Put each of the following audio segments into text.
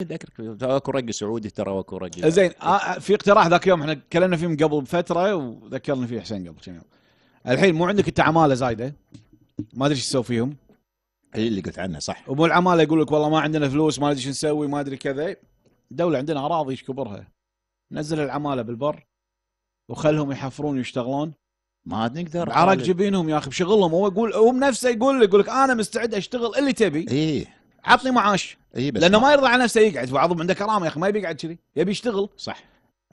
اتذكر اكو رقي سعودي ترى اكو رقي زين آه،, آه في اقتراح ذاك يوم احنا تكلمنا فيه من قبل بفتره وذكرنا فيه حسين قبل كم يوم الحين مو عندك انت عماله زايده ما ادري ايش تسوي فيهم هي إيه، اللي قلت عنها صح ومو العماله يقول لك والله ما عندنا فلوس ما ادري ايش نسوي ما ادري كذا الدوله عندنا اراضي ايش كبرها نزل العماله بالبر وخلهم يحفرون ويشتغلون ما نقدر عرق جبينهم يا اخي بشغلهم هو يقول هو نفسه يقول لك يقول لك انا مستعد اشتغل اللي تبي ايه عطني معاش اي بس لانه ما يرضى على نفسه يقعد بعضهم عنده كرامه يا اخي ما يبي يقعد كذي يبي يشتغل صح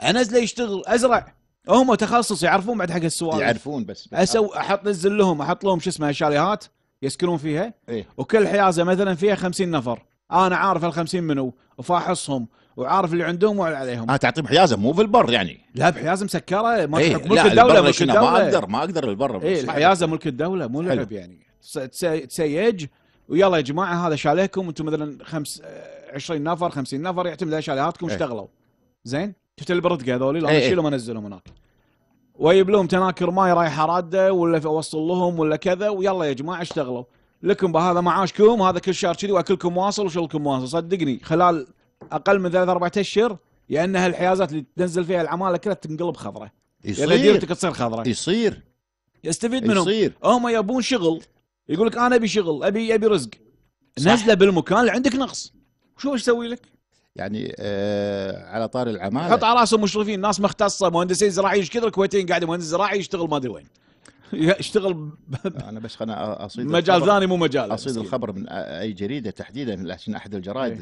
انزله يشتغل ازرع هم تخصص يعرفون بعد حق السوالف يعرفون بس, بس اسوي احط نزل لهم احط لهم شو اسمه شاليهات يسكنون فيها إيه؟ وكل حيازه مثلا فيها خمسين نفر انا عارف ال 50 منو وفاحصهم وعارف اللي عندهم وعلى عليهم اه تعطيهم حيازه مو في البر يعني لا بحيازه مسكره ما إيه؟ ملك الدوله ملك الدولة. ما اقدر ما اقدر البر إيه الحيازه ملك الدوله مو لعب يعني تسيج ويلا يا جماعه هذا شاليهكم انتم مثلا خمس 20 آه، نفر 50 نفر يعتمد على شاليهاتكم إيه. اشتغلوا زين شفت البردقه هذول لا اشيلهم إيه، إيه. انزلهم هناك واجيب لهم تناكر ماي رايحه راده ولا اوصل لهم ولا كذا ويلا يا جماعه اشتغلوا لكم بهذا معاشكم هذا كل شهر كذي واكلكم واصل وشغلكم واصل صدقني خلال اقل من ثلاث اربع اشهر يا انها هالحيازات اللي تنزل فيها العماله كلها تنقلب خضراء يعني يصير ديرتك تصير خضره يصير يستفيد منهم يصير هم يبون شغل يقول لك انا ابي شغل ابي ابي رزق نزله بالمكان اللي عندك نقص شو ايش اسوي لك؟ يعني آه على طار العماله حط على راسهم مشرفين ناس مختصه مهندسين زراعيين ايش كثر الكويتيين قاعد مهندس زراعي يشتغل ما ادري وين يشتغل انا بس خليني اصيد مجال ثاني مو مجال اصيد الخبر من اي جريده تحديدا احد الجرايد إيه.